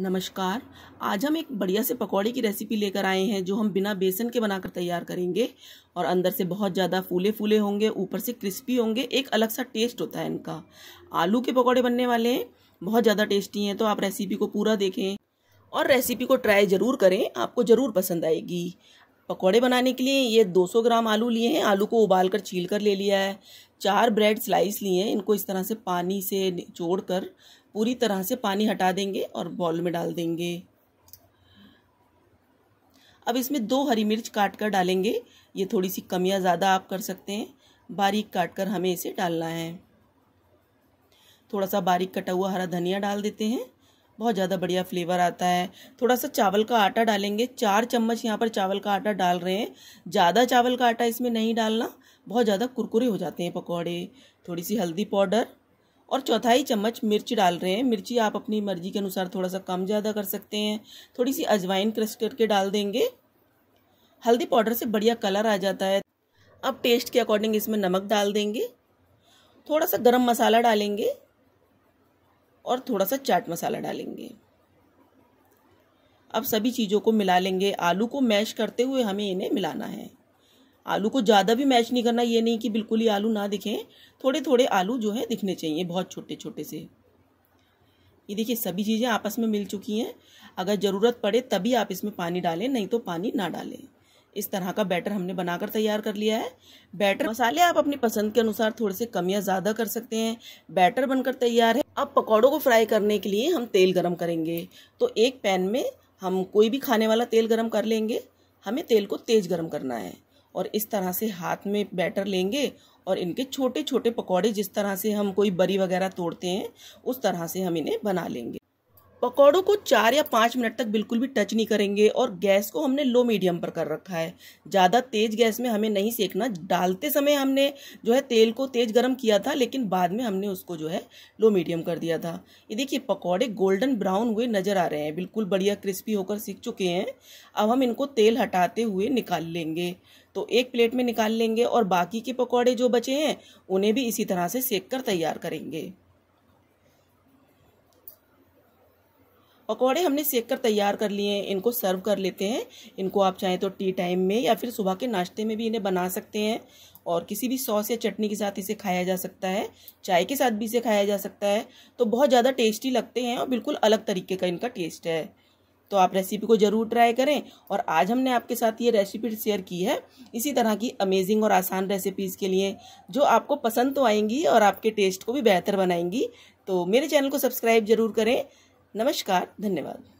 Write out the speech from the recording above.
नमस्कार आज हम एक बढ़िया से पकौड़े की रेसिपी लेकर आए हैं जो हम बिना बेसन के बनाकर तैयार करेंगे और अंदर से बहुत ज़्यादा फूले फूले होंगे ऊपर से क्रिस्पी होंगे एक अलग सा टेस्ट होता है इनका आलू के पकौड़े बनने वाले हैं बहुत ज़्यादा टेस्टी हैं तो आप रेसिपी को पूरा देखें और रेसिपी को ट्राई ज़रूर करें आपको ज़रूर पसंद आएगी पकौड़े बनाने के लिए ये 200 ग्राम आलू लिए हैं आलू को उबाल कर छील कर ले लिया है चार ब्रेड स्लाइस लिए हैं इनको इस तरह से पानी से निचोड़ कर पूरी तरह से पानी हटा देंगे और बॉल में डाल देंगे अब इसमें दो हरी मिर्च काट कर डालेंगे ये थोड़ी सी कमियाँ ज़्यादा आप कर सकते हैं बारीक काट कर हमें इसे डालना है थोड़ा सा बारीक कटा हुआ हरा धनिया डाल देते हैं बहुत ज़्यादा बढ़िया फ्लेवर आता है थोड़ा सा चावल का आटा डालेंगे चार चम्मच यहाँ पर चावल का आटा डाल रहे हैं ज़्यादा चावल का आटा इसमें नहीं डालना बहुत ज़्यादा कुरकुरे हो जाते हैं पकौड़े थोड़ी सी हल्दी पाउडर और चौथाई चम्मच मिर्च डाल रहे हैं मिर्ची आप अपनी मर्जी के अनुसार थोड़ा सा कम ज़्यादा कर सकते हैं थोड़ी सी अजवाइन क्रश करके डाल देंगे हल्दी पाउडर से बढ़िया कलर आ जाता है अब टेस्ट के अकॉर्डिंग इसमें नमक डाल देंगे थोड़ा सा गरम मसाला डालेंगे और थोड़ा सा चाट मसाला डालेंगे अब सभी चीज़ों को मिला लेंगे आलू को मैश करते हुए हमें इन्हें मिलाना है आलू को ज़्यादा भी मैश नहीं करना ये नहीं कि बिल्कुल ही आलू ना दिखें थोड़े थोड़े आलू जो है दिखने चाहिए बहुत छोटे छोटे से ये देखिए सभी चीज़ें आपस में मिल चुकी हैं अगर ज़रूरत पड़े तभी आप इसमें पानी डालें नहीं तो पानी ना डालें इस तरह का बैटर हमने बनाकर तैयार कर लिया है बैटर मसाले आप अपनी पसंद के अनुसार थोड़े से कम या ज़्यादा कर सकते हैं बैटर बनकर तैयार है अब पकौड़ों को फ्राई करने के लिए हम तेल गरम करेंगे तो एक पैन में हम कोई भी खाने वाला तेल गरम कर लेंगे हमें तेल को तेज़ गरम करना है और इस तरह से हाथ में बैटर लेंगे और इनके छोटे छोटे पकौड़े जिस तरह से हम कोई बरी वगैरह तोड़ते हैं उस तरह से हम इन्हें बना लेंगे पकौड़ों को चार या पाँच मिनट तक बिल्कुल भी टच नहीं करेंगे और गैस को हमने लो मीडियम पर कर रखा है ज़्यादा तेज़ गैस में हमें नहीं सेकना डालते समय हमने जो है तेल को तेज़ गर्म किया था लेकिन बाद में हमने उसको जो है लो मीडियम कर दिया था ये देखिए पकौड़े गोल्डन ब्राउन हुए नज़र आ रहे हैं बिल्कुल बढ़िया क्रिस्पी होकर सीख चुके हैं अब हम इनको तेल हटाते हुए निकाल लेंगे तो एक प्लेट में निकाल लेंगे और बाकी के पकौड़े जो बचे हैं उन्हें भी इसी तरह से सेक कर तैयार करेंगे पकौड़े हमने सेक कर तैयार कर लिए हैं इनको सर्व कर लेते हैं इनको आप चाहें तो टी टाइम में या फिर सुबह के नाश्ते में भी इन्हें बना सकते हैं और किसी भी सॉस या चटनी के साथ इसे खाया जा सकता है चाय के साथ भी इसे खाया जा सकता है तो बहुत ज़्यादा टेस्टी लगते हैं और बिल्कुल अलग तरीके का इनका टेस्ट है तो आप रेसिपी को ज़रूर ट्राई करें और आज हमने आपके साथ ये रेसिपी शेयर की है इसी तरह की अमेजिंग और आसान रेसिपीज़ के लिए जो आपको पसंद तो आएंगी और आपके टेस्ट को भी बेहतर बनाएंगी तो मेरे चैनल को सब्सक्राइब ज़रूर करें नमस्कार धन्यवाद